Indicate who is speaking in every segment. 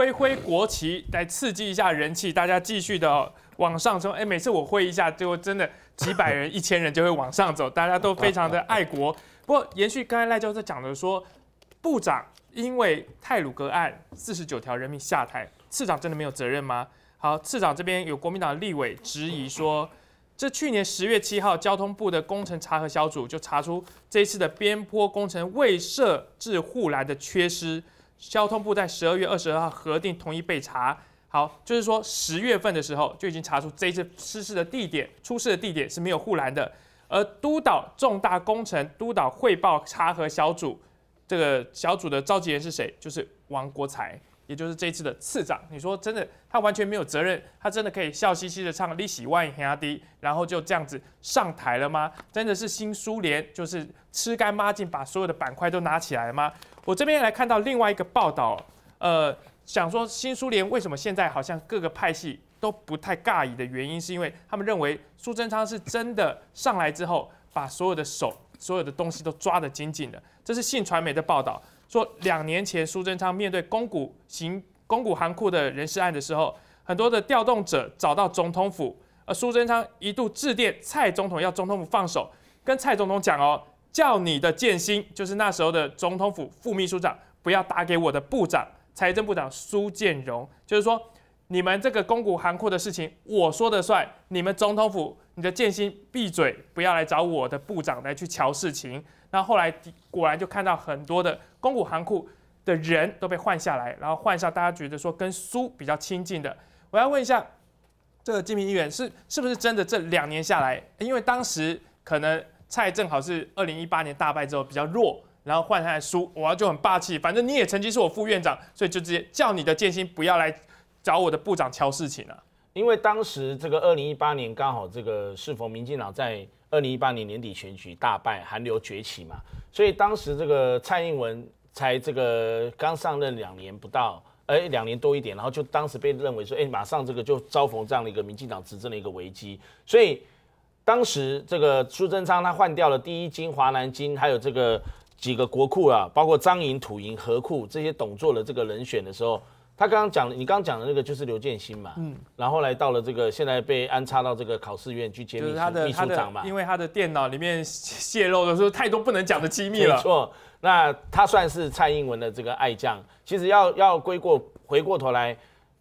Speaker 1: 挥挥国旗来刺激一下人气，大家继续的往上冲。哎，每次我挥一下，就真的几百人、一千人就会往上走，大家都非常的爱国。不过，延续刚才赖教授讲的，说部长因为泰鲁格案四十九条人命下台，次长真的没有责任吗？好，次长这边有国民党立委质疑说，这去年十月七号交通部的工程查核小组就查出这一次的边坡工程未设置护栏的缺失。交通部在十二月二十二号核定同意被查，好，就是说十月份的时候就已经查出这一次失事的地点，出事的地点是没有护栏的。而督导重大工程督导汇报查核小组，这个小组的召集人是谁？就是王国才。也就是这一次的次长，你说真的，他完全没有责任，他真的可以笑嘻嘻的唱利息万年压低，然后就这样子上台了吗？真的是新苏联就是吃干抹净，把所有的板块都拿起来了吗？我这边来看到另外一个报道，呃，想说新苏联为什么现在好像各个派系都不太尬异的原因，是因为他们认为苏贞昌是真的上来之后，把所有的手、所有的东西都抓得紧紧的。这是信传媒的报道。说两年前，苏贞昌面对公股行公股行库的人事案的时候，很多的调动者找到总统府，而苏贞昌一度致电蔡总统，要总统府放手，跟蔡总统讲哦，叫你的建新，就是那时候的总统府副秘书长，不要打给我的部长，财政部长苏建荣，就是说。你们这个公股行库的事情，我说的算。你们总统府，你的建心闭嘴，不要来找我的部长来去瞧事情。那后来果然就看到很多的公股行库的人都被换下来，然后换上大家觉得说跟苏比较亲近的。我要问一下，这个金平议员是是不是真的？这两年下来，因为当时可能蔡正好是二零一八年大败之后比较弱，然后换上书，我就很霸气。反正你也曾经是我副院长，所以就直接叫你的建心不要来。找我的部长敲事情了，因为当时这个二零一
Speaker 2: 八年刚好这个适逢民进党在二零一八年年底选举大败寒流崛起嘛，所以当时这个蔡英文才这个刚上任两年不到，哎两年多一点，然后就当时被认为说，哎马上这个就遭逢这样的一个民进党执政的一个危机，所以当时这个苏贞昌他换掉了第一金、华南金，还有这个几个国库啊，包括张银、土银、河库这些董座的这个人选的时候。他刚刚讲，你刚刚讲的那个就是刘建新嘛，嗯，然后来到了这个，现在被安插到这个考试院去接秘秘书长嘛，因为他的电脑里面泄露的是太多不能讲的机密了。没错，那他算是蔡英文的这个爱将。其实要要归过回过头来，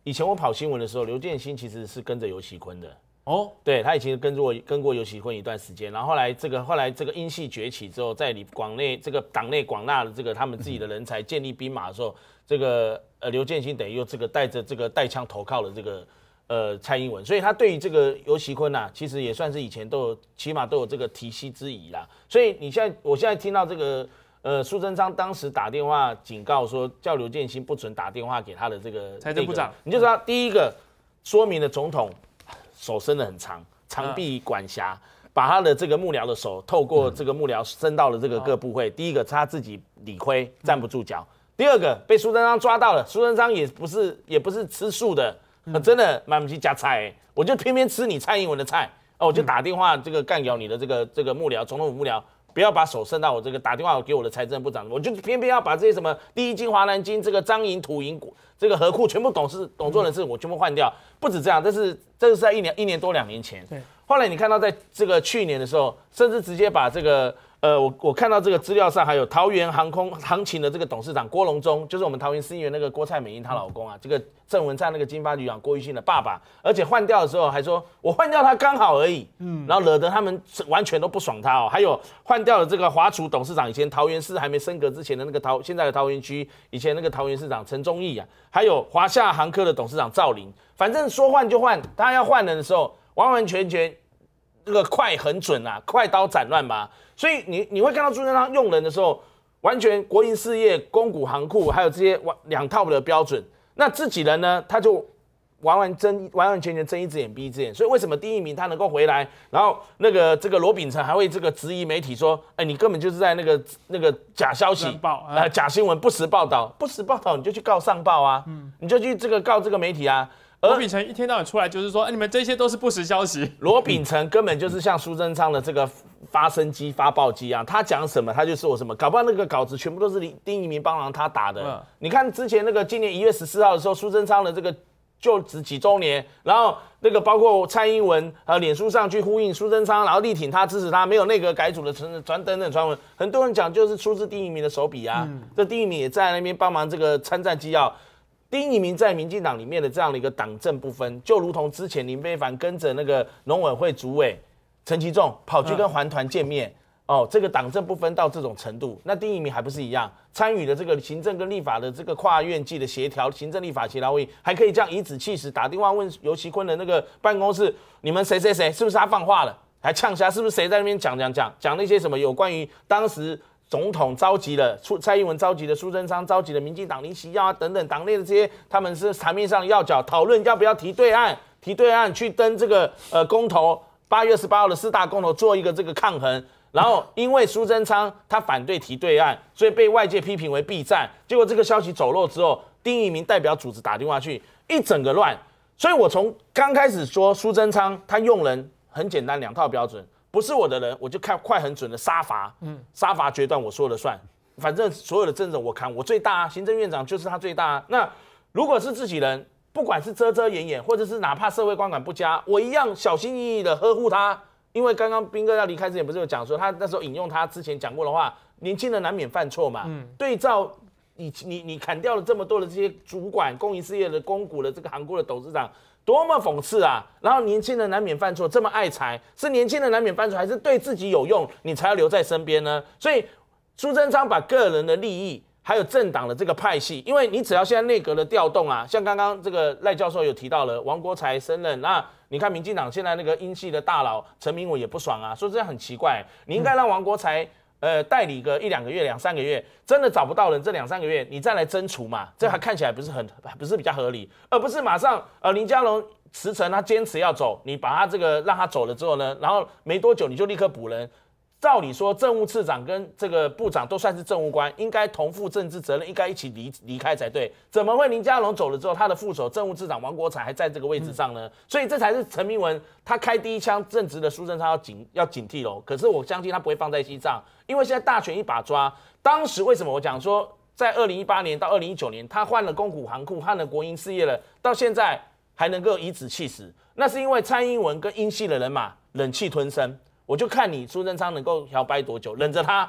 Speaker 2: 以前我跑新闻的时候，刘建新其实是跟着尤绮坤的。哦，对他已经跟过跟过游喜坤一段时间，然后后来这个后来这个英系崛起之后，在你广内这个党内广纳的这个他们自己的人才，建立兵马的时候，这个呃刘建新等于又这个带着这个带枪投靠了这个呃蔡英文，所以他对于这个游喜坤呐，其实也算是以前都有起码都有这个提惜之谊啦。所以你现在我现在听到这个呃苏贞昌当时打电话警告说，叫刘建新不准打电话给他的这个财政部长，你就知道第一个说明了总统。手伸得很长，长臂管辖，把他的这个幕僚的手透过这个幕僚伸到了这个各部会。第一个他自己理亏站不住脚，第二个被苏贞昌抓到了，苏贞昌也不是也不是吃素的，真的买不起夹菜，我就偏偏吃你蔡英文的菜，哦，我就打电话这个干掉你的这个这个幕僚，总统幕僚。不要把手伸到我这个打电话给我的财政部长，我就偏偏要把这些什么第一金、华南金、这个张银、土银这个河库全部董事、董座人士，我全部换掉。不止这样，这是这是在一年一年多两年前。对，后来你看到在这个去年的时候，甚至直接把这个。呃，我我看到这个资料上还有桃园航空行情的这个董事长郭龙中，就是我们桃园市议员那个郭蔡美英她老公啊，这个郑文灿那个金发女郎郭玉信的爸爸，而且换掉的时候还说我换掉他刚好而已，嗯，然后惹得他们完全都不爽他哦，还有换掉了这个华储董事长，以前桃园市还没升格之前的那个桃，现在的桃园区以前那个桃园市长陈忠义啊，还有华夏航科的董事长赵林，反正说换就换，他要换人的时候完完全全。那个快很准啊，快刀斩乱麻。所以你你会看到朱元璋用人的时候，完全国营事业、公股行库，还有这些两套的标准。那自己人呢，他就完完睁完完全全睁一只眼闭一只眼。所以为什么第一名他能够回来？然后那个这个罗秉成还会这个质疑媒体说：“哎，你根本就是在那个那个假消息报啊，假新闻不实报道，不实报道你就去告上报啊，你就去这个告这个媒体啊。”罗秉成一天到晚出来就是说，哎，你们这些都是不实消息。罗秉成根本就是像苏贞昌的这个发声机、发报机一样，他讲什么他就说我什么。搞不好那个稿子全部都是丁丁义明帮忙他打的。你看之前那个今年一月十四号的时候，苏贞昌的这个就职几周年，然后那个包括蔡英文啊，脸书上去呼应苏贞昌，然后力挺他、支持他，没有内阁改组的传传等等传闻，很多人讲就是出自丁一鸣的手笔啊。这丁一鸣也在那边帮忙这个参战纪要。丁一明在民进党里面的这样的一个党政不分，就如同之前林非凡跟着那个农委会主委陈其仲跑去跟环团见面，哦，这个党政不分到这种程度，那丁一明还不是一样参与了这个行政跟立法的这个跨院际的协调，行政立法协调会议，还可以这样以子气使，打电话问尤其坤的那个办公室，你们谁谁谁是不是他放话了，还呛他是不是谁在那边讲讲讲讲那些什么有关于当时。总统召集了蔡英文召集的苏贞昌召集的民进党林奇耀啊等等党内的这些，他们是台面上要角讨论要不要提对岸，提对岸去登这个呃公投，八月十八号的四大公投做一个这个抗衡。然后因为苏贞昌他反对提对岸，所以被外界批评为避战。结果这个消息走漏之后，丁一鸣代表组织打电话去，一整个乱。所以我从刚开始说苏贞昌他用人很简单，两套标准。不是我的人，我就看快很准的杀伐，嗯，杀伐决断我说了算，反正所有的政治我扛，我最大啊，行政院长就是他最大啊。那如果是自己人，不管是遮遮掩掩，或者是哪怕社会观感不佳，我一样小心翼翼的呵护他，因为刚刚斌哥要离开之前不是有讲说，他那时候引用他之前讲过的话，年轻人难免犯错嘛，嗯，对照。你你你砍掉了这么多的这些主管，公营事业的公股的这个行股的董事长，多么讽刺啊！然后年轻人难免犯错，这么爱财是年轻人难免犯错，还是对自己有用你才要留在身边呢？所以苏贞昌把个人的利益还有政党的这个派系，因为你只要现在内阁的调动啊，像刚刚这个赖教授有提到了，王国才升任，那你看民进党现在那个英系的大佬陈明伟也不爽啊，说这样很奇怪，你应该让王国才。呃，代理个一两个月、两三个月，真的找不到人，这两三个月你再来争除嘛？这还看起来不是很，不是比较合理，而不是马上呃林家龙辞呈，他坚持要走，你把他这个让他走了之后呢，然后没多久你就立刻补人。照理说，政务次长跟这个部长都算是政务官，应该同负政治责任，应该一起离离开才对。怎么会林佳龙走了之后，他的副手政务次长王国才还在这个位置上呢？所以这才是陈明文他开第一枪，正直的苏贞昌要警要警惕喽。可是我相信他不会放在心上，因为现在大权一把抓。当时为什么我讲说，在二零一八年到二零一九年，他换了公股航库，换了国营事业了，到现在还能够以子气死，那是因为蔡英文跟英系的人马忍气吞声。我就看你苏贞昌能够摇摆多久，忍着他，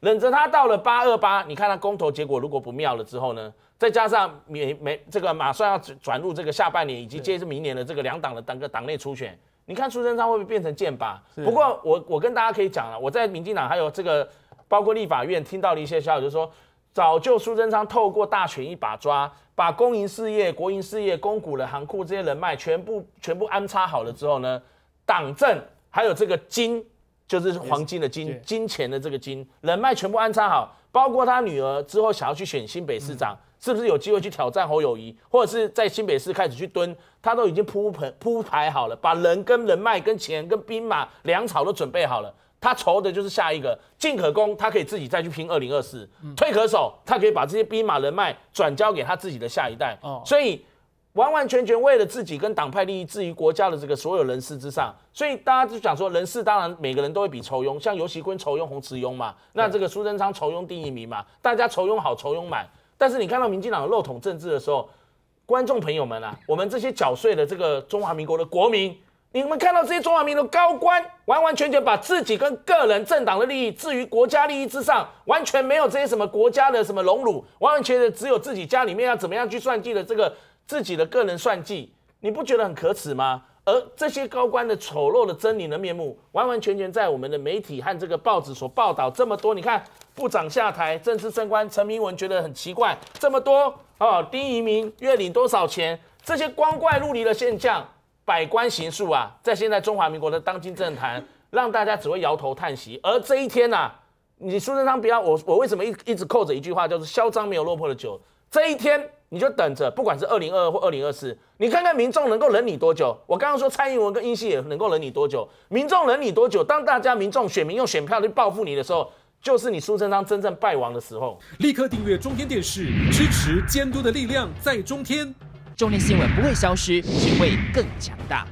Speaker 2: 忍着他到了八二八，你看他公投结果如果不妙了之后呢，再加上没没这个马上要转入这个下半年以及接着明年的这个两党的党个党内初选，你看苏贞昌会不会变成剑拔？不过我我跟大家可以讲了，我在民进党还有这个包括立法院听到了一些消息，就是说，早就苏贞昌透过大选一把抓，把公营事业、国营事业、公股的行库这些人脉全部全部安插好了之后呢，党政。还有这个金，就是黄金的金，金钱的这个金，人脉全部安插好，包括他女儿之后想要去选新北市长，是不是有机会去挑战侯友谊，或者是在新北市开始去蹲，他都已经铺盆铺排好了，把人跟人脉、跟钱、跟兵马、粮草都准备好了，他愁的就是下一个，进可攻，他可以自己再去拼二零二四，退可守，他可以把这些兵马人脉转交给他自己的下一代，哦，所以。完完全全为了自己跟党派利益，置于国家的这个所有人事之上，所以大家就想说，人事当然每个人都会比仇庸，像尤其坤仇庸洪慈庸嘛，那这个苏贞昌仇庸第一名嘛，大家仇庸好，仇庸满。但是你看到民进党的漏统政治的时候，观众朋友们啊，我们这些缴税的这个中华民国的国民，你们看到这些中华民国高官，完完全全把自己跟个人政党的利益置于国家利益之上，完全没有这些什么国家的什么荣辱，完完全全只有自己家里面要怎么样去算计的这个。自己的个人算计，你不觉得很可耻吗？而这些高官的丑陋的狰狞的面目，完完全全在我们的媒体和这个报纸所报道这么多。你看，部长下台，政治正官陈明文觉得很奇怪，这么多哦，第移民月领多少钱？这些光怪陆离的现象，百官行数啊，在现在中华民国的当今政坛，让大家只会摇头叹息。而这一天呢，你苏贞昌不要我，我为什么一一直扣着一句话，叫做“嚣张没有落魄的酒，这一天。你就等着，不管是二零二二或二零二四，你看看民众能够忍你多久？我刚刚说蔡英文跟英系也能够忍你多久？民众忍你多久？当大家民众选民用选票去报复你的时候，就是你苏贞昌真正败亡的时候。立刻订阅中天电视，支持监督的力量在中天，中天新闻不会消失，只会更强大。